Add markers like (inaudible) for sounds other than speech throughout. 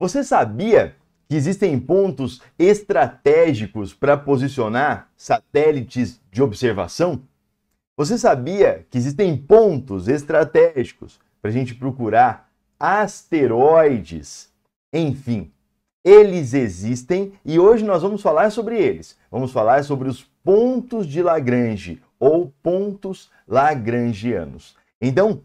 Você sabia que existem pontos estratégicos para posicionar satélites de observação? Você sabia que existem pontos estratégicos para a gente procurar asteroides? Enfim, eles existem e hoje nós vamos falar sobre eles. Vamos falar sobre os pontos de Lagrange ou pontos lagrangianos. Então,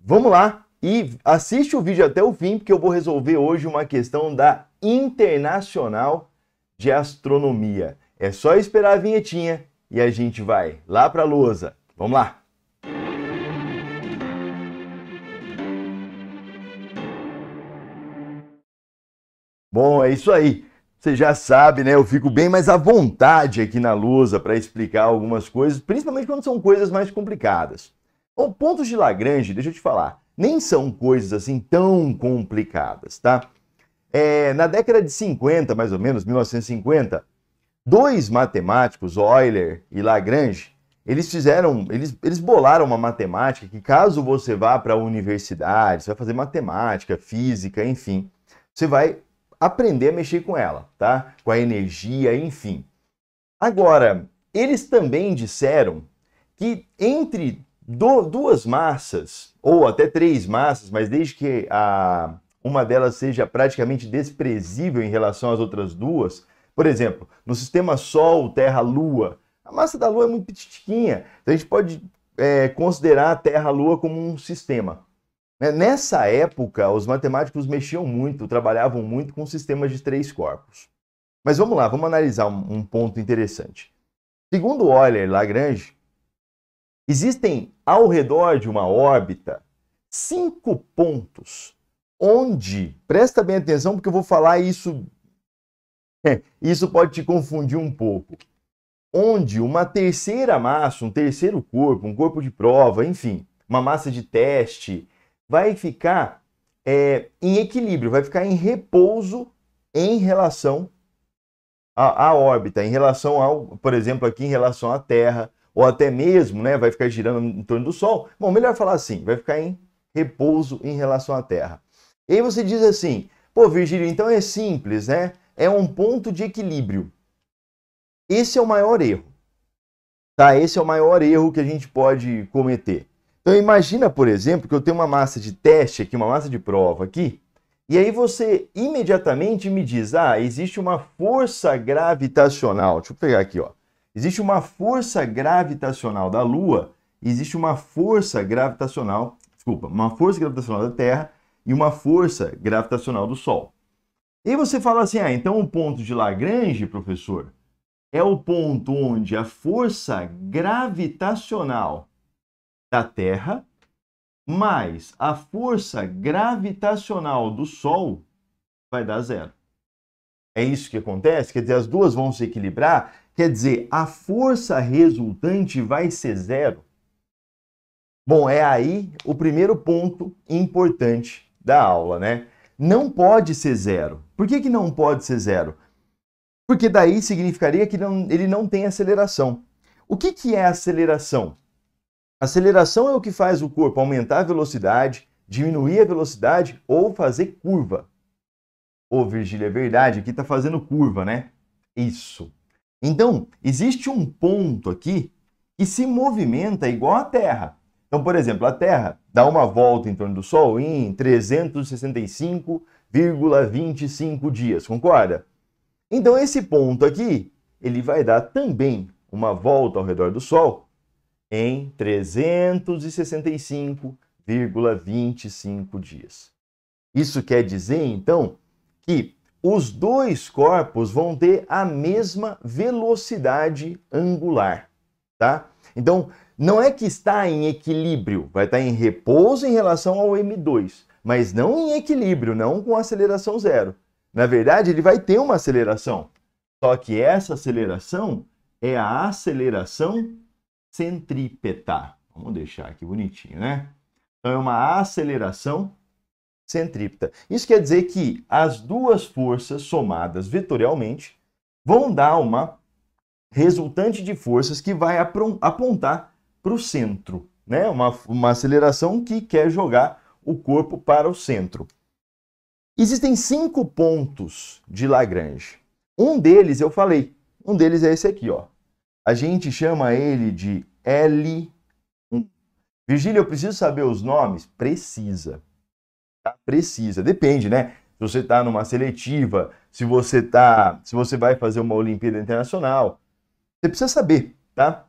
vamos lá e assiste o vídeo até o fim, porque eu vou resolver hoje uma questão da Internacional de Astronomia. É só esperar a vinhetinha e a gente vai lá para a lousa. Vamos lá! Bom, é isso aí. Você já sabe, né? Eu fico bem mais à vontade aqui na lousa para explicar algumas coisas, principalmente quando são coisas mais complicadas. Bom, pontos de Lagrange, deixa eu te falar nem são coisas assim tão complicadas, tá? É, na década de 50, mais ou menos, 1950, dois matemáticos, Euler e Lagrange, eles fizeram, eles, eles bolaram uma matemática que caso você vá para a universidade, você vai fazer matemática, física, enfim, você vai aprender a mexer com ela, tá? Com a energia, enfim. Agora, eles também disseram que entre do, duas massas, ou até três massas, mas desde que a, uma delas seja praticamente desprezível em relação às outras duas, por exemplo, no sistema Sol, Terra, Lua, a massa da Lua é muito pitiquinha. Então a gente pode é, considerar a Terra, a Lua como um sistema. Né, nessa época, os matemáticos mexiam muito, trabalhavam muito com sistemas de três corpos. Mas vamos lá, vamos analisar um, um ponto interessante. Segundo Euler Lagrange, Existem ao redor de uma órbita cinco pontos onde, presta bem atenção porque eu vou falar isso, (laughs) isso pode te confundir um pouco, onde uma terceira massa, um terceiro corpo, um corpo de prova, enfim, uma massa de teste, vai ficar é, em equilíbrio, vai ficar em repouso em relação à, à órbita, em relação ao, por exemplo, aqui em relação à Terra, ou até mesmo né, vai ficar girando em torno do Sol, bom, melhor falar assim, vai ficar em repouso em relação à Terra. E aí você diz assim, pô, Virgílio, então é simples, né? É um ponto de equilíbrio. Esse é o maior erro. Tá? Esse é o maior erro que a gente pode cometer. Então imagina, por exemplo, que eu tenho uma massa de teste aqui, uma massa de prova aqui, e aí você imediatamente me diz: "Ah, existe uma força gravitacional". Deixa eu pegar aqui, ó. Existe uma força gravitacional da Lua, existe uma força gravitacional, desculpa, uma força gravitacional da Terra e uma força gravitacional do Sol. E você fala assim, ah, então o ponto de Lagrange, professor, é o ponto onde a força gravitacional da Terra mais a força gravitacional do Sol vai dar zero. É isso que acontece? Quer dizer, as duas vão se equilibrar Quer dizer, a força resultante vai ser zero? Bom, é aí o primeiro ponto importante da aula, né? Não pode ser zero. Por que, que não pode ser zero? Porque daí significaria que não, ele não tem aceleração. O que, que é aceleração? Aceleração é o que faz o corpo aumentar a velocidade, diminuir a velocidade ou fazer curva. Ô, Virgílio, é verdade, aqui está fazendo curva, né? Isso. Então, existe um ponto aqui que se movimenta igual à Terra. Então, por exemplo, a Terra dá uma volta em torno do Sol em 365,25 dias, concorda? Então, esse ponto aqui, ele vai dar também uma volta ao redor do Sol em 365,25 dias. Isso quer dizer, então, que os dois corpos vão ter a mesma velocidade angular, tá? Então, não é que está em equilíbrio, vai estar em repouso em relação ao M2, mas não em equilíbrio, não com aceleração zero. Na verdade, ele vai ter uma aceleração, só que essa aceleração é a aceleração centrípeta. Vamos deixar aqui bonitinho, né? Então, é uma aceleração centrípeta. Isso quer dizer que as duas forças somadas vetorialmente vão dar uma resultante de forças que vai apontar para o centro, né? Uma, uma aceleração que quer jogar o corpo para o centro. Existem cinco pontos de Lagrange. Um deles eu falei, um deles é esse aqui, ó. A gente chama ele de L1. Virgílio, eu preciso saber os nomes? Precisa. Tá? precisa. Depende, né? Se você está numa seletiva, se você tá, se você vai fazer uma Olimpíada Internacional, você precisa saber, tá?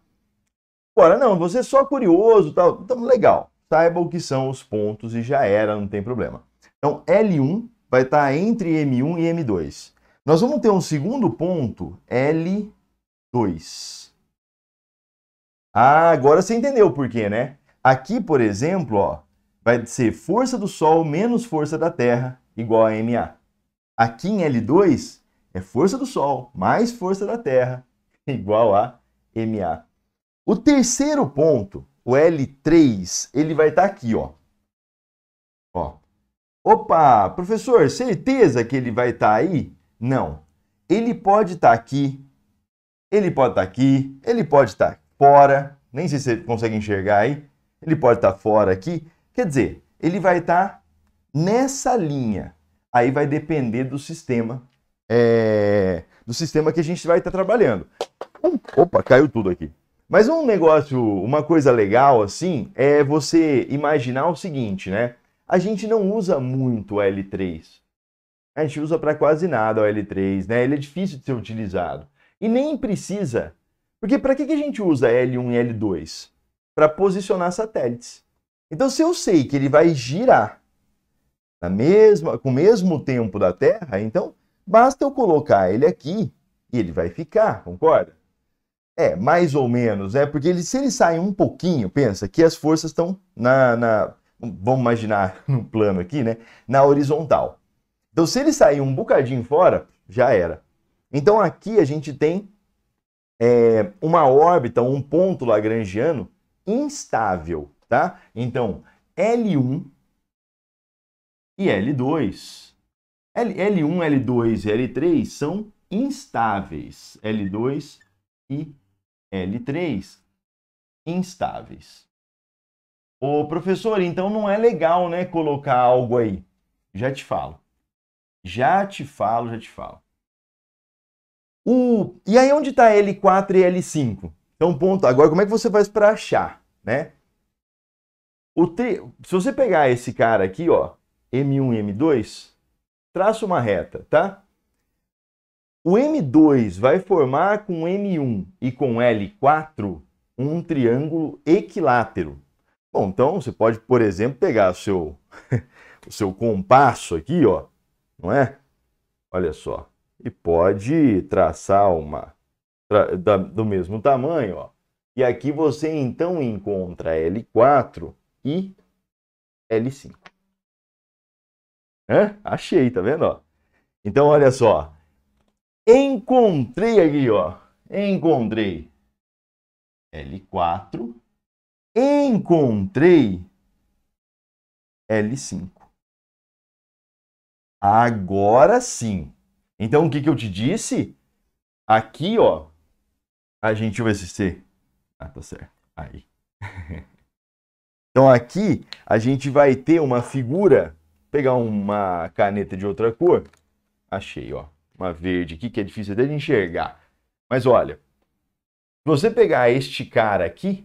Agora não, você é só curioso, tal, então legal. Saiba o que são os pontos e já era, não tem problema. Então L1 vai estar tá entre M1 e M2. Nós vamos ter um segundo ponto L2. Ah, agora você entendeu por quê, né? Aqui, por exemplo, ó, vai ser força do Sol menos força da Terra igual a MA. Aqui em L2 é força do Sol mais força da Terra (laughs) igual a MA. O terceiro ponto, o L3, ele vai estar tá aqui, ó. ó. Opa, professor, certeza que ele vai estar tá aí? Não. Ele pode estar tá aqui, ele pode estar tá aqui, ele pode estar tá fora, nem sei se você consegue enxergar aí. Ele pode estar tá fora aqui, Quer dizer, ele vai estar tá nessa linha. Aí vai depender do sistema, é, do sistema que a gente vai estar tá trabalhando. Hum, opa, caiu tudo aqui. Mas um negócio, uma coisa legal assim, é você imaginar o seguinte, né? A gente não usa muito o L3. A gente usa para quase nada o L3, né? Ele é difícil de ser utilizado. E nem precisa. Porque para que, que a gente usa L1 e L2? Para posicionar satélites. Então, se eu sei que ele vai girar na mesma, com o mesmo tempo da Terra, então basta eu colocar ele aqui e ele vai ficar, concorda? É, mais ou menos, é né? porque ele, se ele sai um pouquinho, pensa que as forças estão na, na, vamos imaginar (laughs) no plano aqui, né? Na horizontal. Então, se ele sair um bocadinho fora, já era. Então, aqui a gente tem é, uma órbita, um ponto lagrangiano instável tá? Então, L1 e L2. L, L1, L2 e L3 são instáveis. L2 e L3 instáveis. Ô, professor, então não é legal, né, colocar algo aí. Já te falo. Já te falo, já te falo. O... E aí onde está L4 e L5? Então, ponto. Agora, como é que você faz para achar, né? Te... Se você pegar esse cara aqui, ó, M1 e M2, traça uma reta, tá? O M2 vai formar com M1 e com L4 um triângulo equilátero. Bom, então você pode, por exemplo, pegar o seu, (laughs) o seu compasso aqui, ó, não é? Olha só. E pode traçar uma tra... da... do mesmo tamanho, ó. E aqui você então encontra L4 e L5. Hã? Achei, tá vendo? Ó? Então, olha só. Encontrei aqui, ó. Encontrei L4. Encontrei L5. Agora sim. Então, o que, que eu te disse? Aqui, ó, a gente vai ser... Ah, tá certo. Aí. (laughs) Então aqui a gente vai ter uma figura, pegar uma caneta de outra cor, achei, ó, uma verde aqui que é difícil até de enxergar. Mas olha, se você pegar este cara aqui,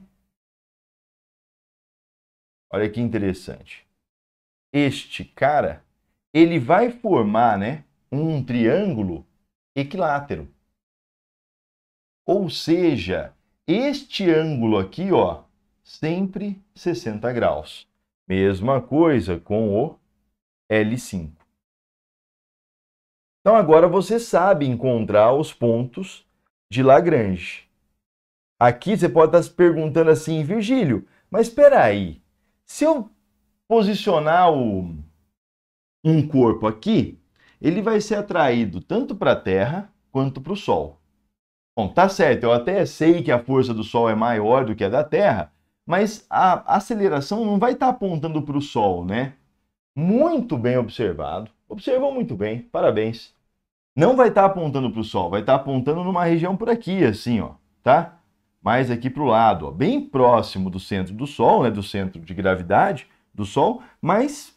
olha que interessante. Este cara, ele vai formar, né, um triângulo equilátero. Ou seja, este ângulo aqui, ó, sempre 60 graus. Mesma coisa com o L5. Então agora você sabe encontrar os pontos de Lagrange. Aqui você pode estar se perguntando assim, Virgílio, mas espera aí, se eu posicionar o, um corpo aqui, ele vai ser atraído tanto para a Terra quanto para o Sol. Bom, tá certo, eu até sei que a força do Sol é maior do que a da Terra, mas a aceleração não vai estar tá apontando para o Sol, né? Muito bem observado. Observou muito bem, parabéns. Não vai estar tá apontando para o Sol, vai estar tá apontando numa região por aqui, assim, ó, tá? Mais aqui para o lado, ó, bem próximo do centro do Sol, né? Do centro de gravidade do Sol, mas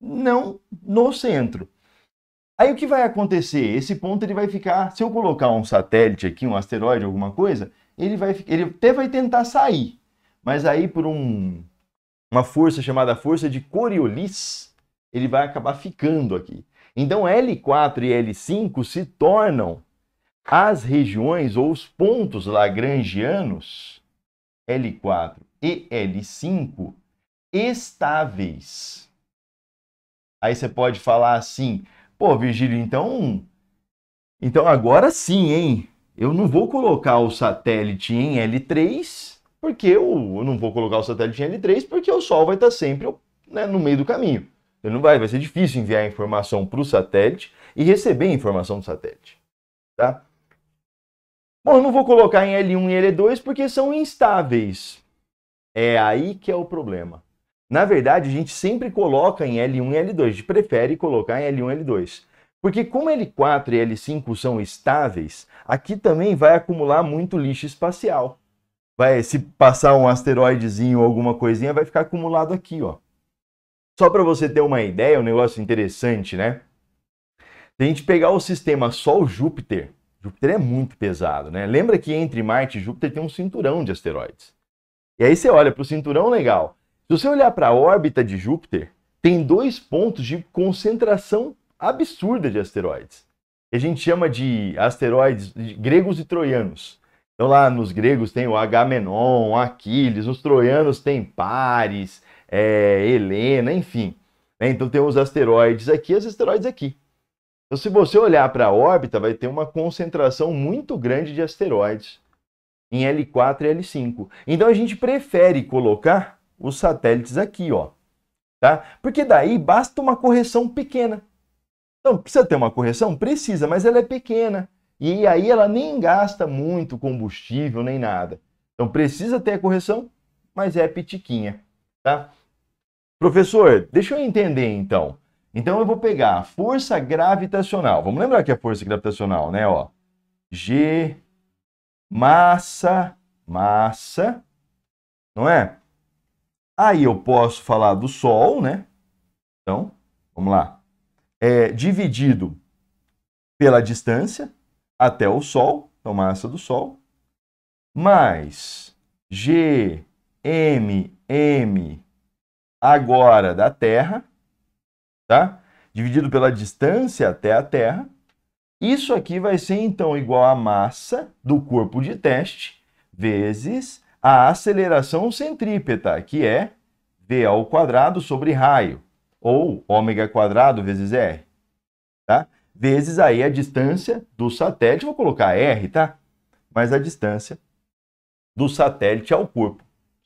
não no centro. Aí o que vai acontecer? Esse ponto ele vai ficar, se eu colocar um satélite aqui, um asteroide, alguma coisa, ele vai, ele até vai tentar sair, mas aí, por um, uma força chamada força de Coriolis, ele vai acabar ficando aqui. Então, L4 e L5 se tornam as regiões ou os pontos lagrangianos L4 e L5 estáveis. Aí você pode falar assim: pô, Virgílio, então. Então agora sim, hein? Eu não vou colocar o satélite em L3 porque eu não vou colocar o satélite em L3 porque o Sol vai estar tá sempre né, no meio do caminho. Ele não vai, vai ser difícil enviar informação para o satélite e receber informação do satélite. Tá? Bom, eu não vou colocar em L1 e L2 porque são instáveis. É aí que é o problema. Na verdade, a gente sempre coloca em L1 e L2, a gente prefere colocar em L1 e L2. Porque como L4 e L5 são estáveis, aqui também vai acumular muito lixo espacial vai se passar um asteroidezinho ou alguma coisinha, vai ficar acumulado aqui, ó. Só para você ter uma ideia, um negócio interessante, né? Se a gente pegar o sistema Sol-Júpiter, Júpiter é muito pesado, né? Lembra que entre Marte e Júpiter tem um cinturão de asteroides. E aí você olha para o cinturão, legal. Se você olhar para a órbita de Júpiter, tem dois pontos de concentração absurda de asteroides. Que a gente chama de asteroides de gregos e troianos. Então lá nos gregos tem o Agamenon, Aquiles, nos troianos tem Pares, é, Helena, enfim. Né? Então tem os asteroides aqui e os asteroides aqui. Então se você olhar para a órbita, vai ter uma concentração muito grande de asteroides em L4 e L5. Então a gente prefere colocar os satélites aqui, ó. Tá? Porque daí basta uma correção pequena. Então, precisa ter uma correção? Precisa, mas ela é pequena. E aí ela nem gasta muito combustível nem nada. Então precisa ter a correção, mas é pitiquinha, tá? Professor, deixa eu entender então. Então eu vou pegar a força gravitacional. Vamos lembrar que é força gravitacional, né, ó? G massa massa, não é? Aí eu posso falar do sol, né? Então, vamos lá. É dividido pela distância, até o Sol, então massa do Sol, mais G, M, M agora da Terra, tá? Dividido pela distância até a Terra. Isso aqui vai ser então igual à massa do corpo de teste vezes a aceleração centrípeta, que é v ao quadrado sobre raio, ou ômega quadrado vezes r vezes aí a distância do satélite, vou colocar R, tá? Mas a distância do satélite ao corpo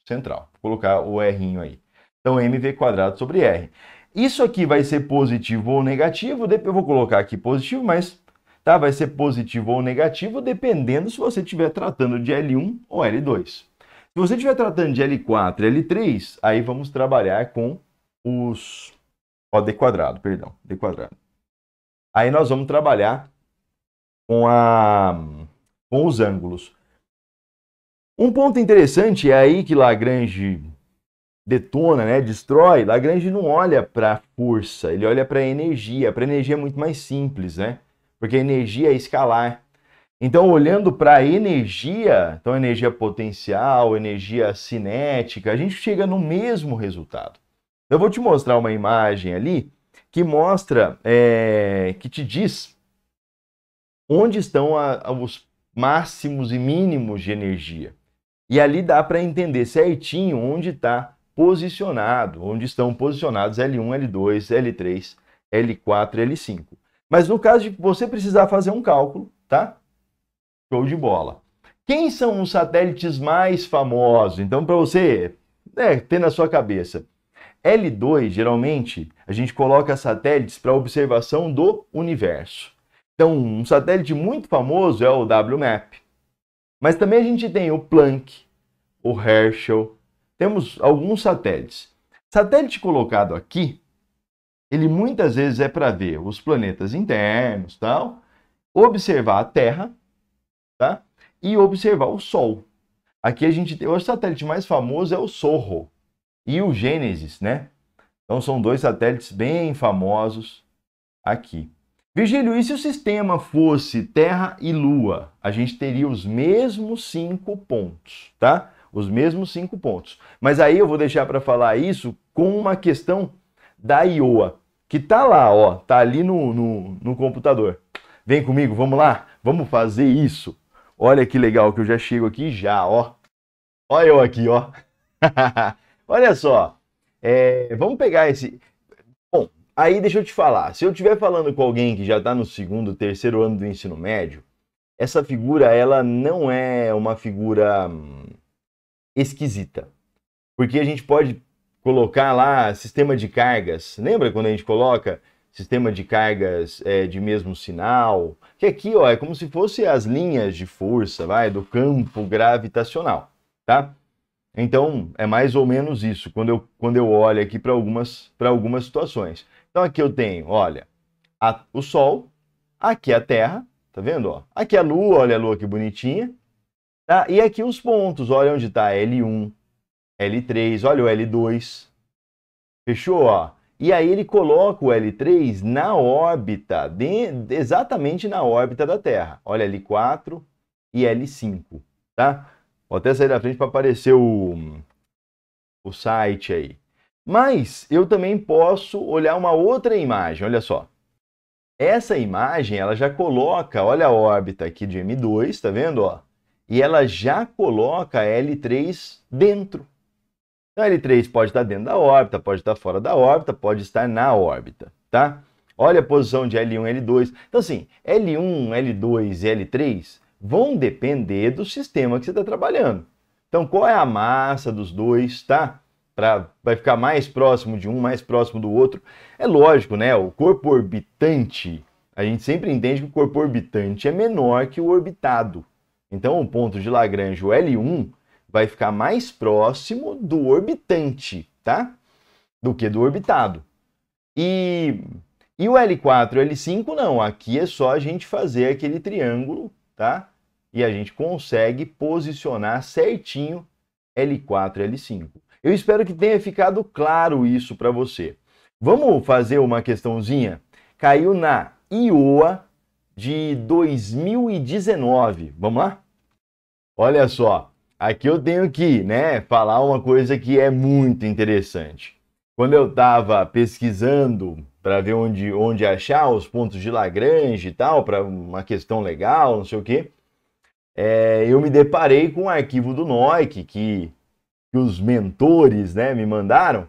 central. Vou colocar o R aí. Então, mv quadrado sobre R. Isso aqui vai ser positivo ou negativo, eu vou colocar aqui positivo, mas tá? vai ser positivo ou negativo dependendo se você estiver tratando de L1 ou L2. Se você estiver tratando de L4 L3, aí vamos trabalhar com os... Ó, D quadrado, perdão, D quadrado. Aí nós vamos trabalhar com, a, com os ângulos. Um ponto interessante é aí que Lagrange detona, né, destrói. Lagrange não olha para a força, ele olha para a energia. Para a energia é muito mais simples, né? Porque a energia é escalar. Então, olhando para a energia, então energia potencial, energia cinética, a gente chega no mesmo resultado. Eu vou te mostrar uma imagem ali que mostra, é, que te diz onde estão a, a, os máximos e mínimos de energia. E ali dá para entender certinho onde está posicionado, onde estão posicionados L1, L2, L3, L4, L5. Mas no caso de você precisar fazer um cálculo, tá? Show de bola. Quem são os satélites mais famosos? Então, para você é, ter na sua cabeça, L2, geralmente, a gente coloca satélites para observação do universo. Então, um satélite muito famoso é o WMAP. Mas também a gente tem o Planck, o Herschel, temos alguns satélites. Satélite colocado aqui, ele muitas vezes é para ver os planetas internos, tal, observar a Terra, tá? E observar o Sol. Aqui a gente tem, o satélite mais famoso é o SOHO, e o Gênesis, né? Então são dois satélites bem famosos aqui. Virgílio, e se o sistema fosse Terra e Lua, a gente teria os mesmos cinco pontos, tá? Os mesmos cinco pontos. Mas aí eu vou deixar para falar isso com uma questão da IOA, que tá lá, ó, tá ali no, no, no computador. Vem comigo, vamos lá? Vamos fazer isso. Olha que legal que eu já chego aqui já, ó. Olha eu aqui, ó. (laughs) Olha só, é, vamos pegar esse. Bom, aí deixa eu te falar. Se eu estiver falando com alguém que já está no segundo, terceiro ano do ensino médio, essa figura ela não é uma figura hum, esquisita. Porque a gente pode colocar lá sistema de cargas. Lembra quando a gente coloca sistema de cargas é, de mesmo sinal? Que aqui ó, é como se fosse as linhas de força vai, do campo gravitacional. Tá? Então, é mais ou menos isso quando eu, quando eu olho aqui para algumas, algumas situações. Então, aqui eu tenho, olha, a, o Sol, aqui a Terra, tá vendo? Ó? Aqui a Lua, olha a Lua que bonitinha. Tá? E aqui os pontos, olha onde está L1, L3, olha o L2. Fechou? Ó? E aí ele coloca o L3 na órbita, de, exatamente na órbita da Terra. Olha, L4 e L5, tá? Vou até sair da frente para aparecer o, o site aí. Mas eu também posso olhar uma outra imagem, olha só. Essa imagem, ela já coloca, olha a órbita aqui de M2, tá vendo, ó? E ela já coloca a L3 dentro. Então, a L3 pode estar dentro da órbita, pode estar fora da órbita, pode estar na órbita, tá? Olha a posição de L1 e L2. Então, assim, L1, L2 e L3 vão depender do sistema que você está trabalhando. Então, qual é a massa dos dois, tá? Pra, vai ficar mais próximo de um, mais próximo do outro. É lógico, né? O corpo orbitante, a gente sempre entende que o corpo orbitante é menor que o orbitado. Então, o ponto de Lagrange, o L1, vai ficar mais próximo do orbitante, tá? Do que do orbitado. E, e o L4 e o L5, não. Aqui é só a gente fazer aquele triângulo, tá? e a gente consegue posicionar certinho L4 e L5. Eu espero que tenha ficado claro isso para você. Vamos fazer uma questãozinha? Caiu na IOA de 2019. Vamos lá? Olha só, aqui eu tenho que né, falar uma coisa que é muito interessante. Quando eu estava pesquisando para ver onde, onde achar os pontos de Lagrange e tal, para uma questão legal, não sei o quê, é, eu me deparei com o um arquivo do Noic que, que os mentores né, me mandaram.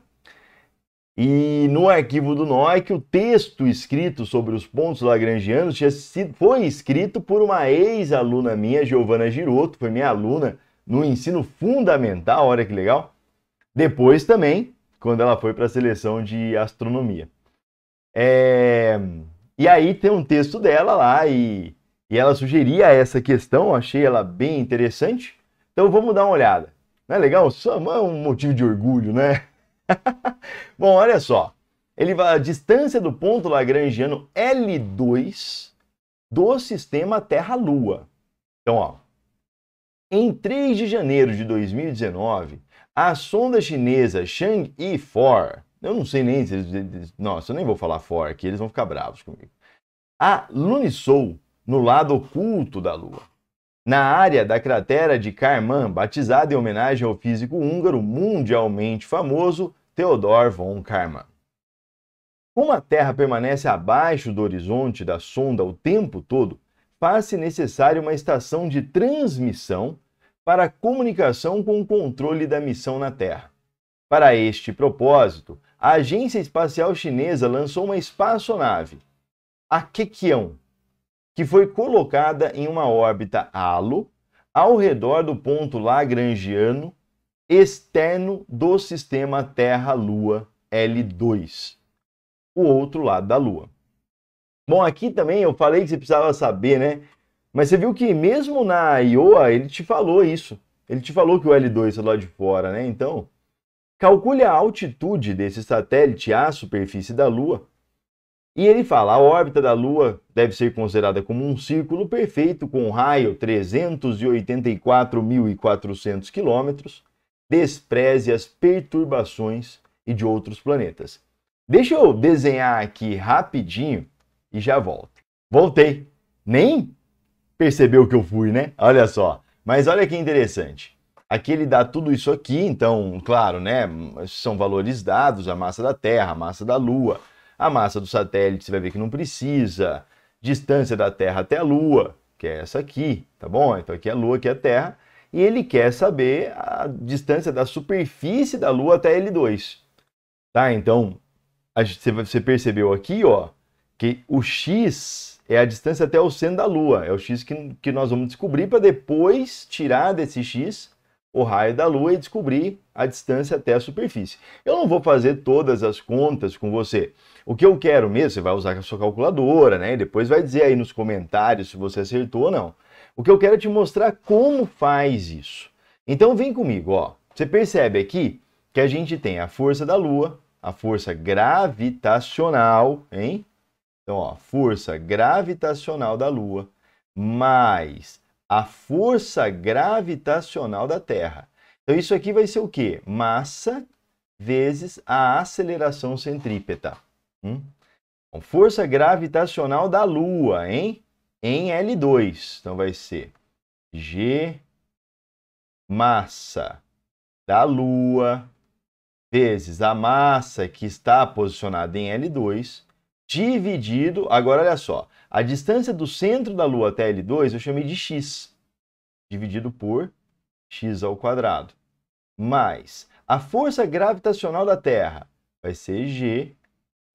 E no arquivo do Noic o texto escrito sobre os pontos lagrangianos tinha sido, foi escrito por uma ex-aluna minha, Giovana Giroto, foi minha aluna no ensino fundamental, olha que legal. Depois também, quando ela foi para a seleção de astronomia. É... E aí tem um texto dela lá e e ela sugeria essa questão, achei ela bem interessante. Então vamos dar uma olhada. Não é legal? Só é um motivo de orgulho, né? (laughs) Bom, olha só. Ele vai a distância do ponto lagrangiano L2 do sistema Terra-Lua. Então, ó. Em 3 de janeiro de 2019, a sonda chinesa Chang'e 4, eu não sei nem se eles, nossa, eu nem vou falar 4 aqui, eles vão ficar bravos comigo. A Lunisol no lado oculto da Lua. Na área da cratera de Karman, batizada em homenagem ao físico húngaro mundialmente famoso Theodor von Karman. Como a Terra permanece abaixo do horizonte da sonda o tempo todo, faz-se necessária uma estação de transmissão para comunicação com o controle da missão na Terra. Para este propósito, a Agência Espacial Chinesa lançou uma espaçonave, a Kekion, que foi colocada em uma órbita halo ao redor do ponto lagrangiano externo do sistema Terra-Lua L2, o outro lado da Lua. Bom, aqui também eu falei que você precisava saber, né? Mas você viu que mesmo na IOA ele te falou isso. Ele te falou que o L2 é lá de fora, né? Então, calcule a altitude desse satélite à superfície da Lua e ele fala: a órbita da Lua deve ser considerada como um círculo perfeito com um raio 384.400 km. Despreze as perturbações e de outros planetas. Deixa eu desenhar aqui rapidinho e já volto. Voltei. Nem percebeu que eu fui, né? Olha só. Mas olha que interessante. Aqui ele dá tudo isso aqui, então, claro, né? São valores dados, a massa da Terra, a massa da Lua, a massa do satélite você vai ver que não precisa, distância da Terra até a Lua, que é essa aqui, tá bom? Então aqui é a Lua, aqui é a Terra, e ele quer saber a distância da superfície da Lua até L2. Tá? Então, você percebeu aqui, ó, que o x é a distância até o centro da Lua. É o x que, que nós vamos descobrir para depois tirar desse x o raio da Lua e descobrir a distância até a superfície. Eu não vou fazer todas as contas com você. O que eu quero mesmo, você vai usar a sua calculadora, né? E depois vai dizer aí nos comentários se você acertou ou não. O que eu quero é te mostrar como faz isso. Então vem comigo, ó. Você percebe aqui que a gente tem a força da Lua, a força gravitacional, hein? Então, ó, força gravitacional da Lua mais a força gravitacional da Terra então, isso aqui vai ser o quê? Massa vezes a aceleração centrípeta. Hum? Então, força gravitacional da Lua, hein? Em L2. Então, vai ser G massa da Lua vezes a massa que está posicionada em L2 dividido, agora olha só, a distância do centro da Lua até L2 eu chamei de x, dividido por x ao quadrado, mais a força gravitacional da Terra vai ser g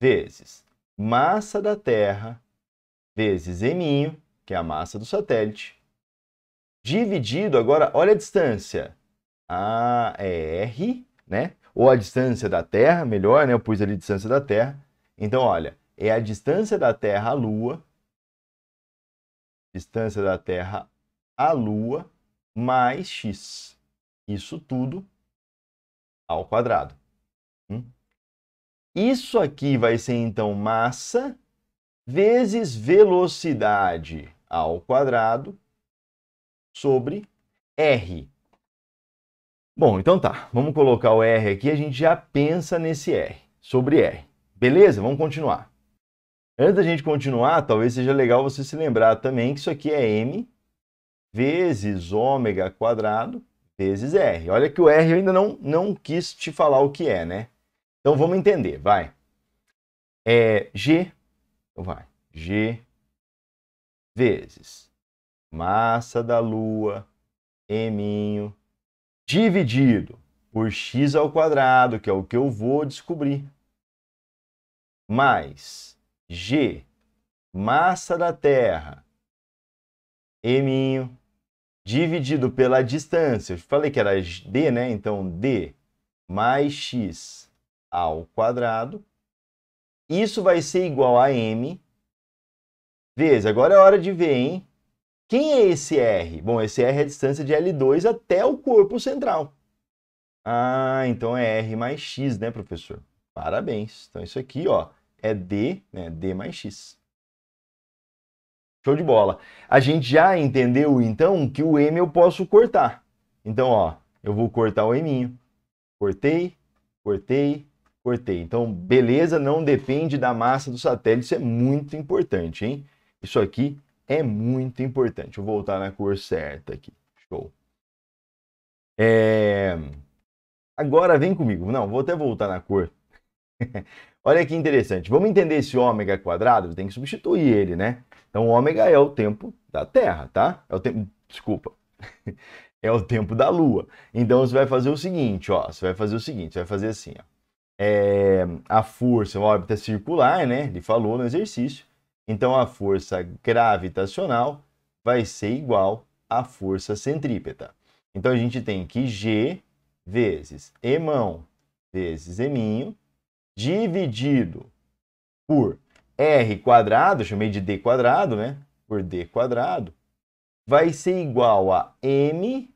vezes massa da Terra vezes m, que é a massa do satélite, dividido agora, olha a distância, a é r, né? Ou a distância da Terra, melhor, né? Eu pus ali distância da Terra. Então, olha, é a distância da Terra à Lua, distância da Terra à Lua mais x. Isso tudo ao quadrado. Hum? Isso aqui vai ser, então, massa vezes velocidade ao quadrado sobre r. Bom, então tá. Vamos colocar o r aqui, a gente já pensa nesse r, sobre r. Beleza? Vamos continuar. Antes da gente continuar, talvez seja legal você se lembrar também que isso aqui é m vezes ômega quadrado vezes R. Olha que o R eu ainda não, não quis te falar o que é, né? Então vamos entender, vai. É G, então vai, G vezes massa da Lua, M, dividido por x ao quadrado, que é o que eu vou descobrir, mais G, massa da Terra, M, dividido pela distância. Eu falei que era d, né? Então d mais x ao quadrado. Isso vai ser igual a m vezes. Agora é hora de ver, hein? Quem é esse r? Bom, esse r é a distância de L2 até o corpo central. Ah, então é r mais x, né, professor? Parabéns. Então isso aqui, ó, é d, né? d mais x. Show de bola. A gente já entendeu, então, que o M eu posso cortar. Então, ó, eu vou cortar o M. Cortei, cortei, cortei. Então, beleza, não depende da massa do satélite, isso é muito importante, hein? Isso aqui é muito importante. Eu vou voltar na cor certa aqui. Show. É... Agora vem comigo. Não, vou até voltar na cor. (laughs) Olha que interessante. Vamos entender esse ômega quadrado? Tem que substituir ele, né? Então, ômega é o tempo da Terra, tá? É o tempo, desculpa. (laughs) é o tempo da Lua. Então você vai fazer o seguinte, ó, você vai fazer o seguinte, você vai fazer assim, ó. É, a força, uma órbita circular, né? Ele falou no exercício. Então a força gravitacional vai ser igual à força centrípeta. Então a gente tem que G vezes E mão vezes E minho dividido por r quadrado, chamei de d quadrado, né? Por d quadrado, vai ser igual a m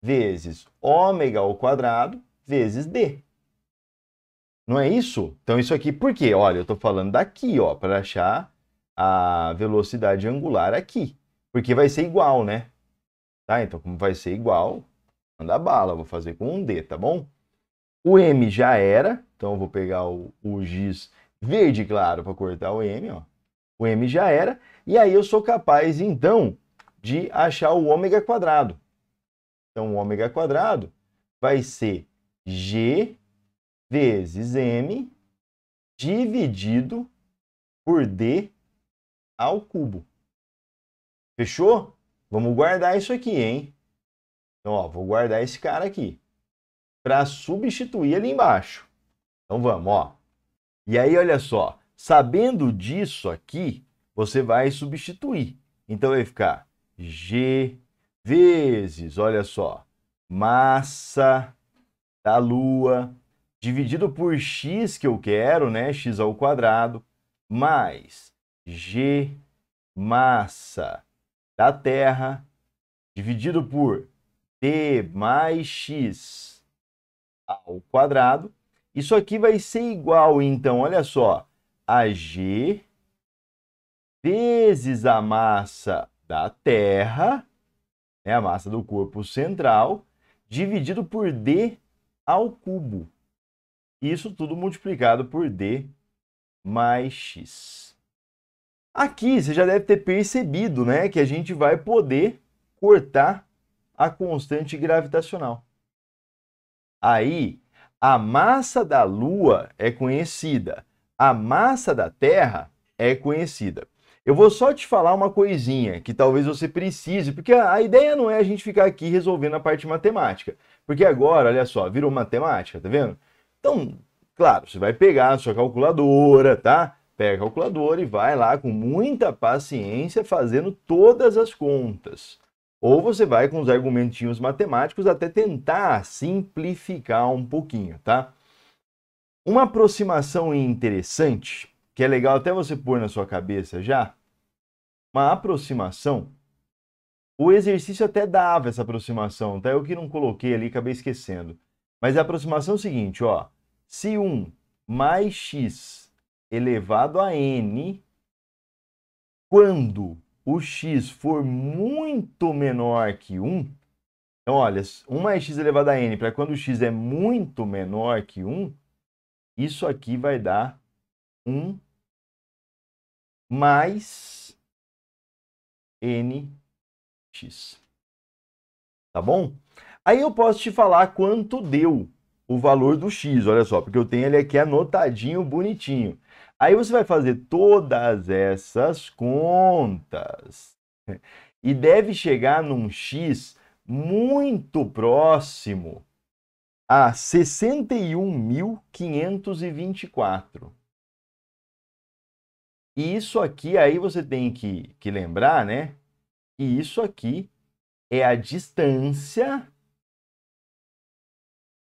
vezes ômega ao quadrado vezes d. Não é isso? Então isso aqui, por quê? Olha, eu estou falando daqui, ó, para achar a velocidade angular aqui. Porque vai ser igual, né? Tá? Então, como vai ser igual, manda bala, vou fazer com um D, tá bom? O M já era, então eu vou pegar o, o giz verde claro para cortar o M, ó. O M já era. E aí eu sou capaz, então, de achar o ômega quadrado. Então, o ômega quadrado vai ser G vezes M dividido por D ao cubo. Fechou? Vamos guardar isso aqui, hein? Então, ó, vou guardar esse cara aqui para substituir ali embaixo. Então, vamos, ó. E aí, olha só, sabendo disso aqui, você vai substituir. Então vai ficar G vezes, olha só, massa da Lua dividido por x que eu quero, né? x ao quadrado, mais g massa da Terra dividido por d mais x ao quadrado isso aqui vai ser igual, então, olha só, a G vezes a massa da Terra, é né, a massa do corpo central, dividido por D ao cubo. Isso tudo multiplicado por D mais X. Aqui você já deve ter percebido né, que a gente vai poder cortar a constante gravitacional. Aí a massa da Lua é conhecida, a massa da Terra é conhecida. Eu vou só te falar uma coisinha que talvez você precise, porque a ideia não é a gente ficar aqui resolvendo a parte matemática. Porque agora, olha só, virou matemática, tá vendo? Então, claro, você vai pegar a sua calculadora, tá? Pega a calculadora e vai lá com muita paciência fazendo todas as contas. Ou você vai com os argumentinhos matemáticos até tentar simplificar um pouquinho, tá? Uma aproximação interessante, que é legal até você pôr na sua cabeça já, uma aproximação, o exercício até dava essa aproximação, tá? Eu que não coloquei ali, acabei esquecendo. Mas a aproximação é o seguinte, ó. Se 1 mais x elevado a n, quando o x for muito menor que 1, então, olha, 1 mais é x elevado a n, para quando o x é muito menor que 1, isso aqui vai dar 1 mais nx. Tá bom? Aí eu posso te falar quanto deu o valor do x, olha só, porque eu tenho ele aqui anotadinho, bonitinho. Aí você vai fazer todas essas contas e deve chegar num X muito próximo a 61.524. E isso aqui, aí você tem que, que lembrar, né? E isso aqui é a distância,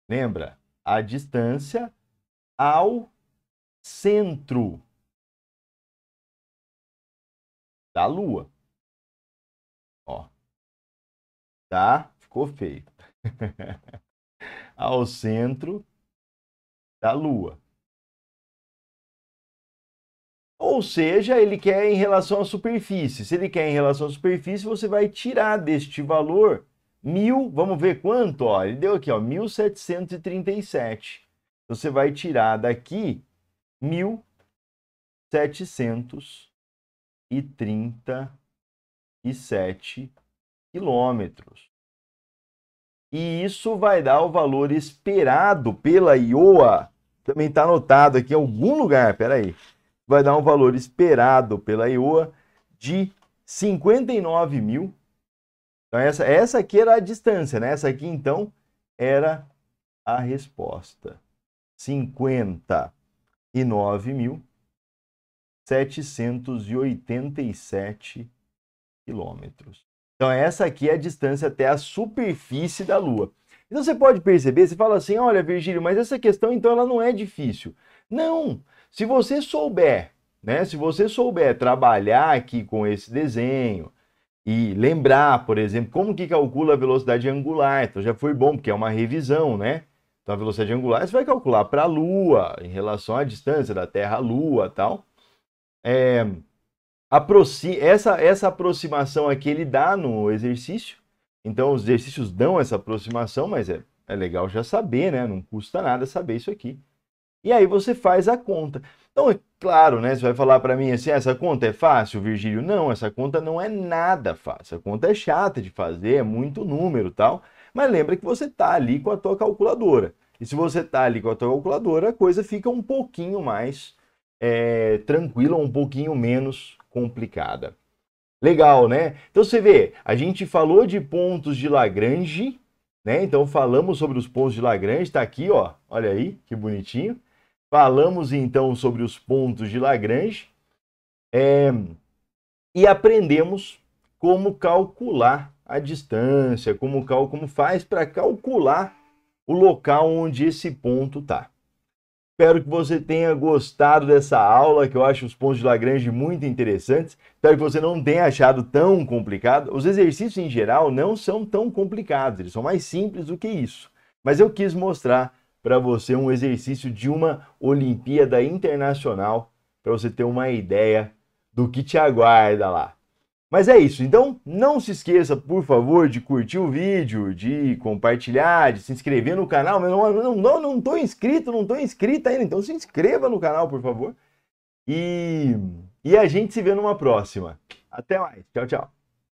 lembra? A distância ao centro da Lua. Ó. Tá? Ficou feio. (laughs) Ao centro da Lua. Ou seja, ele quer em relação à superfície. Se ele quer em relação à superfície, você vai tirar deste valor mil, vamos ver quanto, ó, ele deu aqui, ó, 1737. Você vai tirar daqui 1.737 quilômetros. E isso vai dar o valor esperado pela IOA. Também está anotado aqui em algum lugar, peraí. Vai dar um valor esperado pela IOA de 59 mil. Então, essa, essa aqui era a distância, né? Essa aqui, então, era a resposta. 50 e nove mil setecentos e oitenta e sete quilômetros. Então, essa aqui é a distância até a superfície da Lua. Então, você pode perceber, você fala assim, olha, Virgílio, mas essa questão, então, ela não é difícil. Não! Se você souber, né? Se você souber trabalhar aqui com esse desenho e lembrar, por exemplo, como que calcula a velocidade angular, então já foi bom, porque é uma revisão, né? Então a velocidade angular você vai calcular para a Lua, em relação à distância da Terra à Lua tal. É, aproxi essa, essa aproximação aqui ele dá no exercício. Então os exercícios dão essa aproximação, mas é, é legal já saber, né? Não custa nada saber isso aqui. E aí você faz a conta. Então, é claro, né? Você vai falar para mim assim, ah, essa conta é fácil, Virgílio? Não, essa conta não é nada fácil. a conta é chata de fazer, é muito número tal. Mas lembra que você está ali com a tua calculadora. E se você está ali com a tua calculadora, a coisa fica um pouquinho mais é, tranquila, um pouquinho menos complicada. Legal, né? Então você vê, a gente falou de pontos de Lagrange, né? Então falamos sobre os pontos de Lagrange, está aqui, ó. Olha aí, que bonitinho. Falamos então sobre os pontos de Lagrange é, e aprendemos como calcular a distância, como, cal, como faz para calcular o local onde esse ponto está. Espero que você tenha gostado dessa aula, que eu acho os pontos de Lagrange muito interessantes. Espero que você não tenha achado tão complicado. Os exercícios em geral não são tão complicados, eles são mais simples do que isso. Mas eu quis mostrar para você um exercício de uma Olimpíada Internacional, para você ter uma ideia do que te aguarda lá. Mas é isso, então não se esqueça, por favor, de curtir o vídeo, de compartilhar, de se inscrever no canal. Eu não, não, não, não tô inscrito, não tô inscrito ainda, então se inscreva no canal, por favor. E, e a gente se vê numa próxima. Até mais, tchau, tchau.